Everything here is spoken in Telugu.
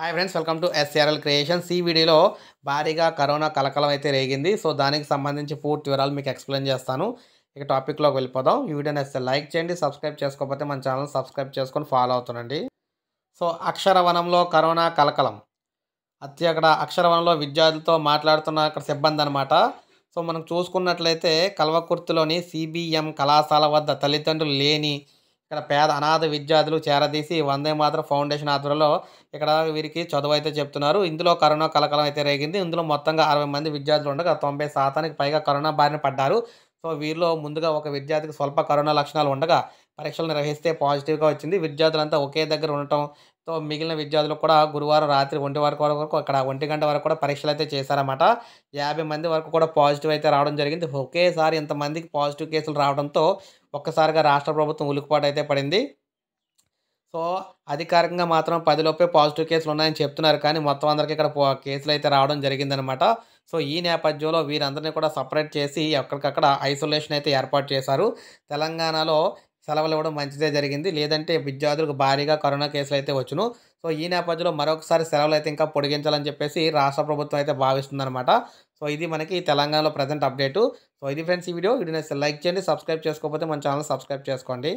hi friends welcome to SRL creations ఈ వీడియోలో భారీగా కరోనా కలకలం అయితే రేగింది సో దానికి సంబంధించి పూర్తి వివరాలు మీకు ఎక్స్ప్లెయిన్ చేస్తాను ఇక టాపిక్లోకి వెళ్ళిపోదాం ఈ వీడియోని వస్తే లైక్ చేయండి సబ్స్క్రైబ్ చేసుకోకపోతే మన ఛానల్ సబ్స్క్రైబ్ చేసుకొని ఫాలో అవుతుండండి సో అక్షరవనంలో కరోనా కలకలం అతి అక్కడ అక్షరవనంలో విద్యార్థులతో మాట్లాడుతున్న అక్కడ సిబ్బంది అనమాట సో మనం చూసుకున్నట్లయితే కల్వకుర్తిలోని సిబిఎం కళాశాల వద్ద తల్లిదండ్రులు లేని ఇక్కడ పేద అనాథ విద్యార్థులు చేరదీసి వందే మాత్రం ఫౌండేషన్ ఆధ్వర్యంలో ఇక్కడ వీరికి చదువు అయితే చెప్తున్నారు ఇందులో కరోనా కలకలం అయితే రేగింది ఇందులో మొత్తంగా అరవై మంది విద్యార్థులు ఉండగా తొంభై శాతానికి పైగా కరోనా బారిన పడ్డారు సో వీరిలో ముందుగా ఒక విద్యార్థికి స్వల్ప కరోనా లక్షణాలు ఉండగా పరీక్షలు నిర్వహిస్తే పాజిటివ్గా వచ్చింది విద్యార్థులంతా ఒకే దగ్గర ఉండటం సో మిగిలిన విద్యార్థులు కూడా గురువారం రాత్రి ఒంటి వరకు వరకు అక్కడ ఒంటి గంట వరకు కూడా పరీక్షలు అయితే చేశారన్నమాట యాభై మంది వరకు కూడా పాజిటివ్ అయితే రావడం జరిగింది ఒకేసారి ఇంతమందికి పాజిటివ్ కేసులు రావడంతో ఒక్కసారిగా రాష్ట్ర ప్రభుత్వం ఉలుకుపాటు అయితే పడింది సో అధికారికంగా మాత్రం పదిలోపే పాజిటివ్ కేసులు ఉన్నాయని చెప్తున్నారు కానీ మొత్తం అందరికీ ఇక్కడ కేసులు అయితే రావడం జరిగిందనమాట సో ఈ నేపథ్యంలో వీరందరినీ కూడా సపరేట్ చేసి ఎక్కడికక్కడ ఐసోలేషన్ అయితే ఏర్పాటు చేశారు తెలంగాణలో సెలవులు ఇవ్వడం మంచిదే జరిగింది లేదంటే విద్యార్థులకు భారీగా కరోనా కేసులు అయితే వచ్చును సో ఈ నేపథ్యంలో మరొకసారి సెలవులు అయితే ఇంకా పొడిగించాలని చెప్పేసి రాష్ట్ర ప్రభుత్వం అయితే భావిస్తుందన్నమాట సో ఇది మనకి తెలంగాణలో ప్రజెంట్ అప్డేటు సో ఇది ఫ్రెండ్స్ ఈ వీడియో వీడియో లైక్ చేయండి సబ్స్క్రైబ్ చేసుకోకపోతే మన ఛానల్ సబ్స్క్రైబ్ చేసుకోండి